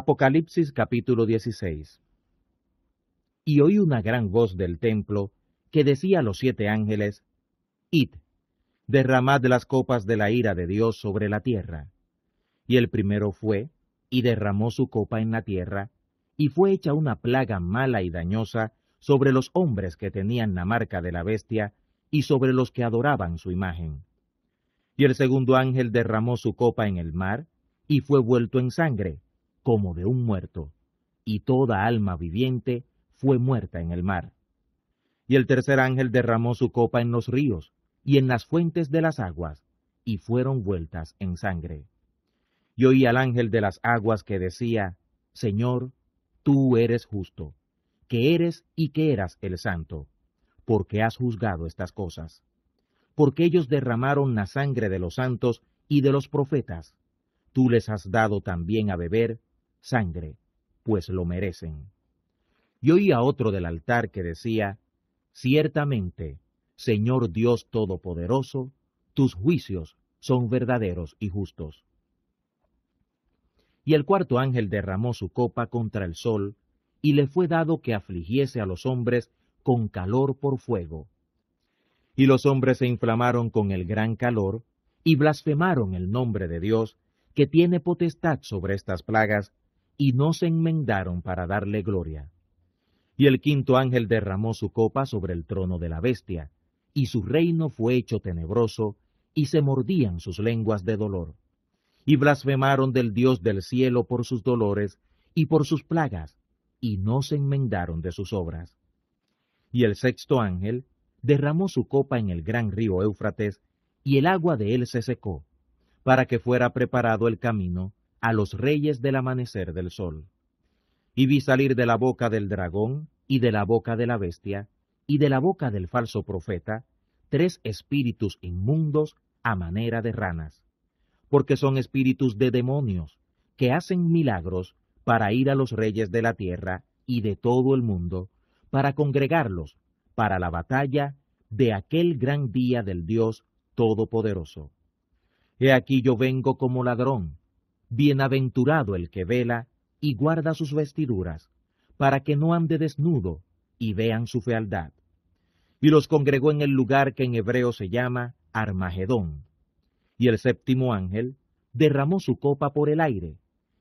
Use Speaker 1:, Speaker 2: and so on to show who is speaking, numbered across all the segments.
Speaker 1: Apocalipsis capítulo 16 Y oí una gran voz del templo que decía a los siete ángeles, Id, derramad las copas de la ira de Dios sobre la tierra. Y el primero fue, y derramó su copa en la tierra, y fue hecha una plaga mala y dañosa sobre los hombres que tenían la marca de la bestia, y sobre los que adoraban su imagen. Y el segundo ángel derramó su copa en el mar, y fue vuelto en sangre, como de un muerto, y toda alma viviente fue muerta en el mar. Y el tercer ángel derramó su copa en los ríos y en las fuentes de las aguas, y fueron vueltas en sangre. Y oí al ángel de las aguas que decía, Señor, tú eres justo, que eres y que eras el santo, porque has juzgado estas cosas. Porque ellos derramaron la sangre de los santos y de los profetas, tú les has dado también a beber sangre, pues lo merecen. Y oía otro del altar que decía, Ciertamente, Señor Dios Todopoderoso, tus juicios son verdaderos y justos. Y el cuarto ángel derramó su copa contra el sol, y le fue dado que afligiese a los hombres con calor por fuego. Y los hombres se inflamaron con el gran calor, y blasfemaron el nombre de Dios, que tiene potestad sobre estas plagas, y no se enmendaron para darle gloria. Y el quinto ángel derramó su copa sobre el trono de la bestia, y su reino fue hecho tenebroso, y se mordían sus lenguas de dolor. Y blasfemaron del Dios del cielo por sus dolores y por sus plagas, y no se enmendaron de sus obras. Y el sexto ángel derramó su copa en el gran río Éufrates, y el agua de él se secó, para que fuera preparado el camino a los reyes del amanecer del sol. Y vi salir de la boca del dragón, y de la boca de la bestia, y de la boca del falso profeta, tres espíritus inmundos a manera de ranas, porque son espíritus de demonios, que hacen milagros para ir a los reyes de la tierra y de todo el mundo, para congregarlos para la batalla de aquel gran día del Dios Todopoderoso. He aquí yo vengo como ladrón, Bienaventurado el que vela y guarda sus vestiduras, para que no ande desnudo y vean su fealdad. Y los congregó en el lugar que en hebreo se llama Armagedón. Y el séptimo ángel derramó su copa por el aire,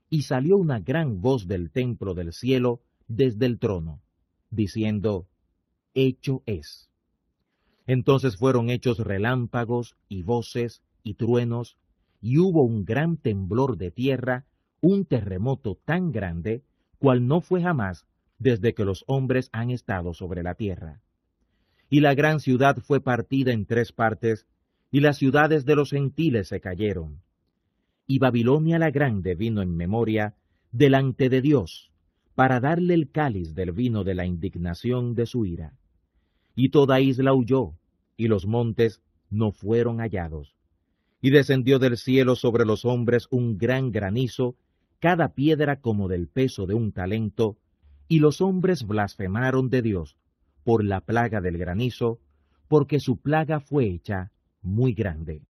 Speaker 1: y salió una gran voz del templo del cielo desde el trono, diciendo, Hecho es. Entonces fueron hechos relámpagos y voces y truenos y hubo un gran temblor de tierra, un terremoto tan grande, cual no fue jamás desde que los hombres han estado sobre la tierra. Y la gran ciudad fue partida en tres partes, y las ciudades de los gentiles se cayeron. Y Babilonia la grande vino en memoria delante de Dios, para darle el cáliz del vino de la indignación de su ira. Y toda isla huyó, y los montes no fueron hallados. Y descendió del cielo sobre los hombres un gran granizo, cada piedra como del peso de un talento, y los hombres blasfemaron de Dios por la plaga del granizo, porque su plaga fue hecha muy grande.